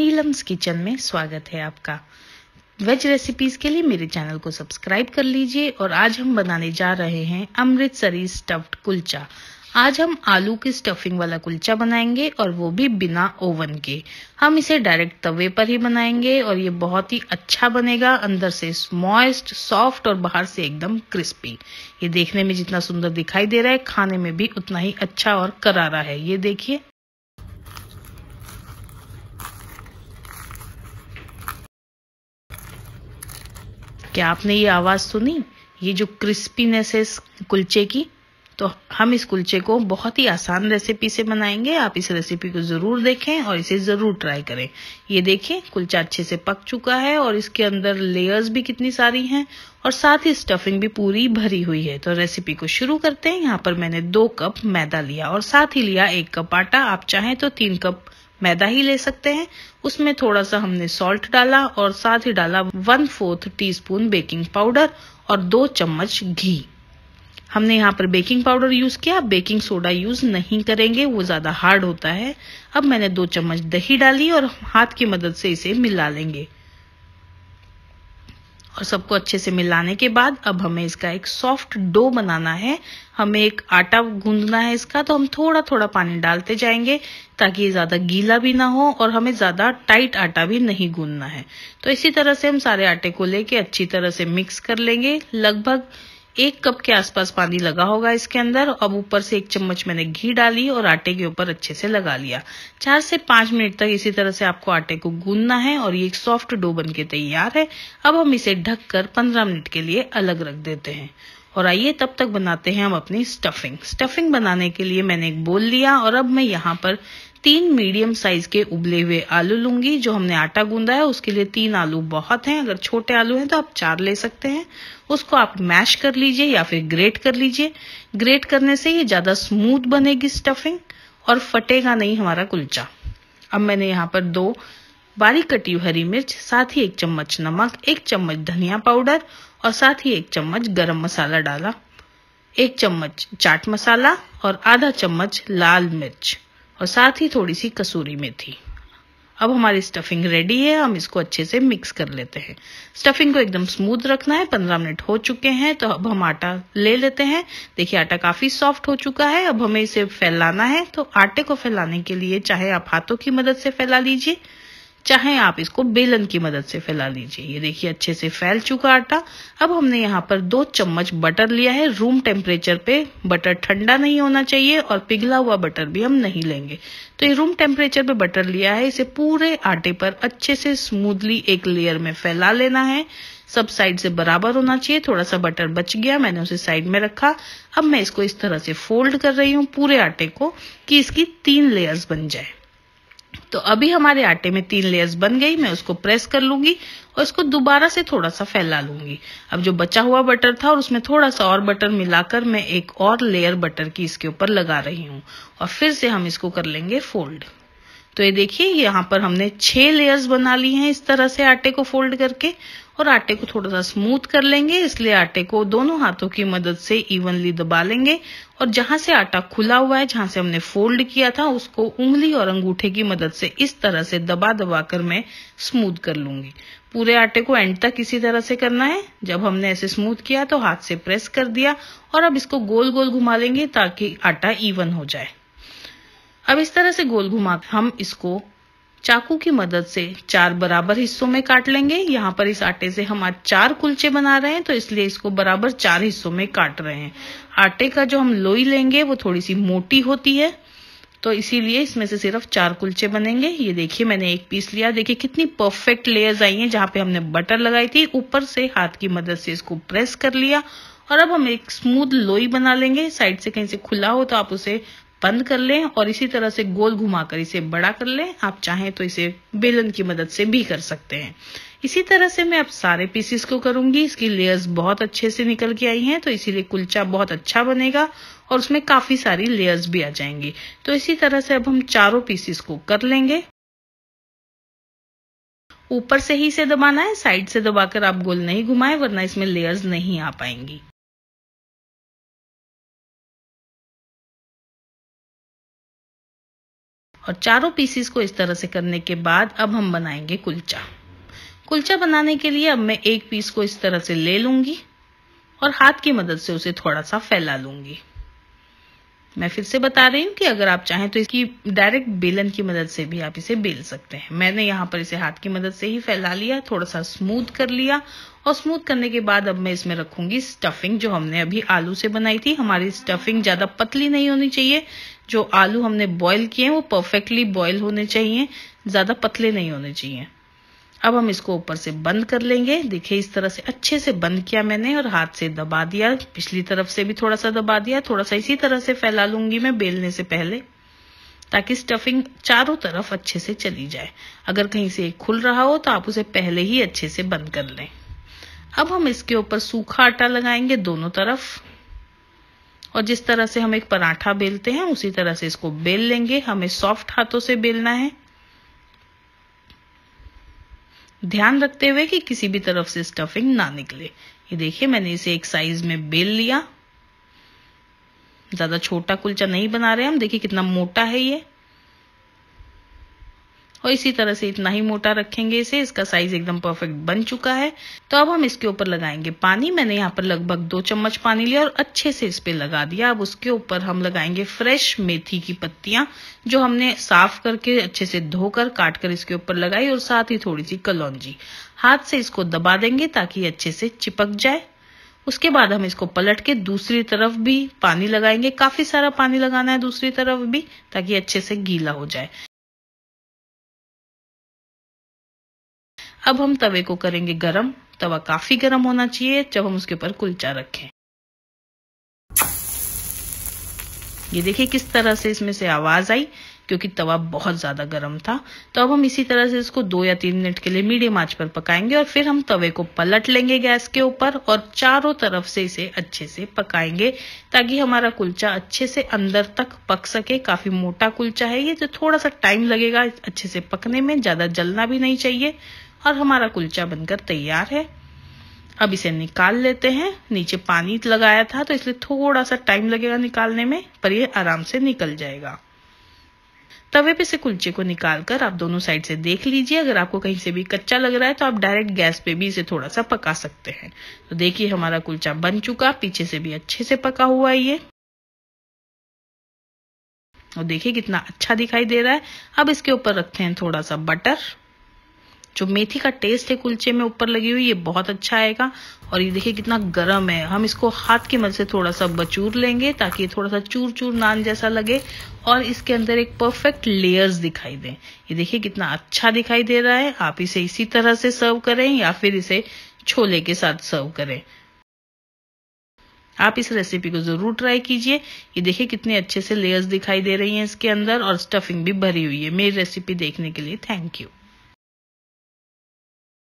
Neelam's kitchen में स्वागत है आपका वेज रेसिपीज के लिए मेरे चैनल को सब्सक्राइब कर लीजिए और आज हम बनाने जा रहे हैं अमृतसरी स्टफ्ड कुलचा आज हम आलू की स्टफिंग वाला कुलचा बनाएंगे और वो भी बिना ओवन के हम इसे डायरेक्ट तवे पर ही बनाएंगे और ये बहुत ही अच्छा बनेगा अंदर से मॉइस्ट सॉफ्ट और बाहर से एकदम क्रिस्पी ये देखने में जितना सुंदर दिखाई दे रहा है खाने में भी उतना ही अच्छा और करारा है ये देखिए क्या आपने ये आवाज़ सुनी ये जो क्रिस्पीनेस है इस कुलचे की तो हम इस कुलचे को बहुत ही आसान रेसिपी से बनाएंगे आप इस रेसिपी को ज़रूर देखें और इसे ज़रूर ट्राई करें ये देखें कुलचा अच्छे से पक चुका है और इसके अंदर लेयर्स भी कितनी सारी हैं और साथ ही स्टफिंग भी पूरी भरी हुई है तो रेसिपी को शुरू करते हैं यहाँ पर मैंने दो कप मैदा लिया और साथ ही लिया एक कप आटा आप चाहें तो तीन कप मैदा ही ले सकते हैं उसमें थोड़ा सा हमने सॉल्ट डाला और साथ ही डाला one fourth spoon baking powder और दो चम्मच घी हमने यहाँ पर बेकिंग पाउडर यूज़ किया बेकिंग सोडा यूज़ नहीं करेंगे वो ज़्यादा हार्ड होता है अब मैंने दो चम्मच दही डाली और हाथ की मदद से इसे मिला लेंगे और सबको अच्छे से मिलाने के बाद अब हमें इसका एक सॉफ्ट डो बनाना है हमें एक आटा गूंदना है इसका तो हम थोड़ा थोड़ा पानी डालते जाएंगे ताकि ये ज़्यादा गीला भी ना हो और हमें ज़्यादा टाइट आटा भी नहीं गूंदना है तो इसी तरह से हम सारे आटे को लेके अच्छी तरह से मिक्स कर लेंगे लगभग एक कप के आसपास पानी लगा होगा इसके अंदर अब ऊपर से एक चम्मच मैंने घी डाली और आटे के ऊपर अच्छे से लगा लिया चार से पांच मिनट तक इसी तरह से आपको आटे को गूंदना है और ये एक सॉफ्ट डो बन के तैयार है अब हम इसे ढक कर पंद्रह मिनट के लिए अलग रख देते हैं और आइए तब तक बनाते हैं हम अपनी स्टफिंग स्टफिंग बनाने के लिए मैंने एक बोल लिया और अब मैं यहाँ पर तीन मीडियम साइज के उबले हुए आलू लूंगी जो हमने आटा गूंदा है उसके लिए तीन आलू बहुत हैं अगर छोटे आलू हैं तो आप चार ले सकते हैं उसको आप मैश कर लीजिए या फिर ग्रेट कर लीजिए ग्रेट करने से ये ज़्यादा स्मूथ बनेगी स्टफिंग और फटेगा नहीं हमारा कुल्चा अब मैंने यहाँ पर दो बारीक कटी हरी मिर्च साथ ही एक चम्मच नमक एक चम्मच धनिया पाउडर और साथ ही एक चम्मच गरम मसाला डाला एक चम्मच चाट मसाला और आधा चम्मच लाल मिर्च और साथ ही थोड़ी सी कसूरी मेथी अब हमारी स्टफिंग रेडी है हम इसको अच्छे से मिक्स कर लेते हैं स्टफिंग को एकदम स्मूथ रखना है पंद्रह मिनट हो चुके हैं तो अब हम आटा ले लेते हैं देखिए आटा काफ़ी सॉफ्ट हो चुका है अब हमें इसे फैलाना है तो आटे को फैलाने के लिए चाहे आप हाथों की मदद से फैला लीजिए चाहे आप इसको बेलन की मदद से फैला लीजिए ये देखिए अच्छे से फैल चुका आटा अब हमने यहाँ पर दो चम्मच बटर लिया है रूम टेम्परेचर पे बटर ठंडा नहीं होना चाहिए और पिघला हुआ बटर भी हम नहीं लेंगे तो ये रूम टेम्परेचर पे बटर लिया है इसे पूरे आटे पर अच्छे से स्मूदली एक लेयर में फैला लेना है सब साइड से बराबर होना चाहिए थोड़ा सा बटर बच गया मैंने उसे साइड में रखा अब मैं इसको इस तरह से फोल्ड कर रही हूँ पूरे आटे को कि इसकी तीन लेयर्स बन जाए तो अभी हमारे आटे में तीन लेयर्स बन गई मैं उसको प्रेस कर लूंगी और इसको दोबारा से थोड़ा सा फैला लूंगी अब जो बचा हुआ बटर था और उसमें थोड़ा सा और बटर मिलाकर मैं एक और लेयर बटर की इसके ऊपर लगा रही हूँ और फिर से हम इसको कर लेंगे फोल्ड तो ये देखिए यहाँ पर हमने छह लेयर्स बना ली हैं इस तरह से आटे को फोल्ड करके और आटे को थोड़ा सा स्मूथ कर लेंगे इसलिए आटे को दोनों हाथों की मदद से इवनली दबा लेंगे और जहां से आटा खुला हुआ है जहां से हमने फोल्ड किया था उसको उंगली और अंगूठे की मदद से इस तरह से दबा दबा कर मैं स्मूथ कर लूंगी पूरे आटे को एंड तक इसी तरह से करना है जब हमने ऐसे स्मूथ किया तो हाथ से प्रेस कर दिया और अब इसको गोल गोल घुमा लेंगे ताकि आटा इवन हो जाए अब इस तरह से गोल घुमा हम इसको चाकू की मदद से चार बराबर हिस्सों में काट लेंगे यहाँ पर इस आटे से हम आज चार कुलचे बना रहे हैं तो इसलिए इसको बराबर चार हिस्सों में काट रहे हैं आटे का जो हम लोई लेंगे वो थोड़ी सी मोटी होती है तो इसीलिए इसमें से सिर्फ चार कुलचे बनेंगे ये देखिए मैंने एक पीस लिया देखिए कितनी परफेक्ट लेयर्स आई हैं जहाँ पे हमने बटर लगाई थी ऊपर से हाथ की मदद से इसको प्रेस कर लिया और अब हम एक स्मूथ लोई बना लेंगे साइड से कहीं से खुला हो तो आप उसे बंद कर लें और इसी तरह से गोल घुमाकर इसे बड़ा कर लें आप चाहें तो इसे बेलन की मदद से भी कर सकते हैं इसी तरह से मैं अब सारे पीसीस को करूंगी इसकी लेयर्स बहुत अच्छे से निकल के आई हैं तो इसीलिए कुलचा बहुत अच्छा बनेगा और उसमें काफी सारी लेयर्स भी आ जाएंगी तो इसी तरह से अब हम चारों पीसेस को कर लेंगे ऊपर से ही इसे दबाना है साइड से दबाकर आप गोल नहीं घुमाएं वरना इसमें लेयर्स नहीं आ पाएंगी और चारों पीसीस को इस तरह से करने के बाद अब हम बनाएंगे कुलचा कुलचा बनाने के लिए अब मैं एक पीस को इस तरह से ले लूंगी और हाथ की मदद से उसे थोड़ा सा फैला लूंगी मैं फिर से बता रही हूँ कि अगर आप चाहें तो इसकी डायरेक्ट बेलन की मदद से भी आप इसे बेल सकते हैं मैंने यहाँ पर इसे हाथ की मदद से ही फैला लिया थोड़ा सा स्मूथ कर लिया और स्मूथ करने के बाद अब मैं इसमें रखूंगी स्टफिंग जो हमने अभी आलू से बनाई थी हमारी स्टफिंग ज़्यादा पतली नहीं होनी चाहिए जो आलू हमने बॉईल किए हैं वो परफेक्टली बॉईल होने चाहिए ज़्यादा पतले नहीं होने चाहिए अब हम इसको ऊपर से बंद कर लेंगे देखिए इस तरह से अच्छे से बंद किया मैंने और हाथ से दबा दिया पिछली तरफ से भी थोड़ा सा दबा दिया थोड़ा सा इसी तरह से फैला लूंगी मैं बेलने से पहले ताकि स्टफिंग चारों तरफ अच्छे से चली जाए अगर कहीं से खुल रहा हो तो आप उसे पहले ही अच्छे से बंद कर लें अब हम इसके ऊपर सूखा आटा लगाएंगे दोनों तरफ और जिस तरह से हम एक पराठा बेलते हैं उसी तरह से इसको बेल लेंगे हमें सॉफ्ट हाथों से बेलना है ध्यान रखते हुए कि किसी भी तरफ से स्टफिंग ना निकले ये देखिए मैंने इसे एक साइज में बेल लिया ज्यादा छोटा कुलचा नहीं बना रहे हम देखिए कितना मोटा है ये और इसी तरह से इतना ही मोटा रखेंगे इसे इसका साइज एकदम परफेक्ट बन चुका है तो अब हम इसके ऊपर लगाएंगे पानी मैंने यहाँ पर लगभग दो चम्मच पानी लिया और अच्छे से इस पे लगा दिया अब उसके ऊपर हम लगाएंगे फ्रेश मेथी की पत्तियां जो हमने साफ करके अच्छे से धोकर काट कर इसके ऊपर लगाई और साथ ही थोड़ी सी कलौजी हाथ से इसको दबा देंगे ताकि अच्छे से चिपक जाए उसके बाद हम इसको पलट के दूसरी तरफ भी पानी लगाएंगे काफी सारा पानी लगाना है दूसरी तरफ भी ताकि अच्छे से गीला हो जाए अब हम तवे को करेंगे गरम तवा काफी गरम होना चाहिए जब हम उसके ऊपर कुलचा रखें ये देखिए किस तरह से इसमें से आवाज आई क्योंकि तवा बहुत ज्यादा गर्म था तो अब हम इसी तरह से इसको दो या तीन मिनट के लिए मीडियम आंच पर पकाएंगे और फिर हम तवे को पलट लेंगे गैस के ऊपर और चारों तरफ से इसे अच्छे से पकाएंगे ताकि हमारा कुलचा अच्छे से अंदर तक पक सके काफी मोटा कुलचा है ये तो थोड़ा सा टाइम लगेगा अच्छे से पकने में ज्यादा जलना भी नहीं चाहिए और हमारा कुलचा बनकर तैयार है अब इसे निकाल लेते हैं नीचे पानी लगाया था तो इसलिए थोड़ा सा टाइम लगेगा निकालने में पर ये आराम से निकल जाएगा तवे पे से कुलचे को निकाल कर आप दोनों साइड से देख लीजिए अगर आपको कहीं से भी कच्चा लग रहा है तो आप डायरेक्ट गैस पे भी इसे थोड़ा सा पका सकते हैं तो देखिए हमारा कुलचा बन चुका पीछे से भी अच्छे से पका हुआ है ये और देखिए कितना अच्छा दिखाई दे रहा है अब इसके ऊपर रखते हैं थोड़ा सा बटर जो मेथी का टेस्ट है कुलचे में ऊपर लगी हुई ये बहुत अच्छा आएगा और ये देखिए कितना गर्म है हम इसको हाथ की मदद से थोड़ा सा बचूर लेंगे ताकि थोड़ा सा चूर चूर नान जैसा लगे और इसके अंदर एक परफेक्ट लेयर्स दिखाई दें ये देखिए कितना अच्छा दिखाई दे रहा है आप इसे इसी तरह से सर्व करें या फिर इसे छोले के साथ सर्व करें आप इस रेसिपी को जरूर ट्राई कीजिए ये देखिए कितने अच्छे से लेयर्स दिखाई दे रही हैं इसके अंदर और स्टफिंग भी भरी हुई है मेरी रेसिपी देखने के लिए थैंक यू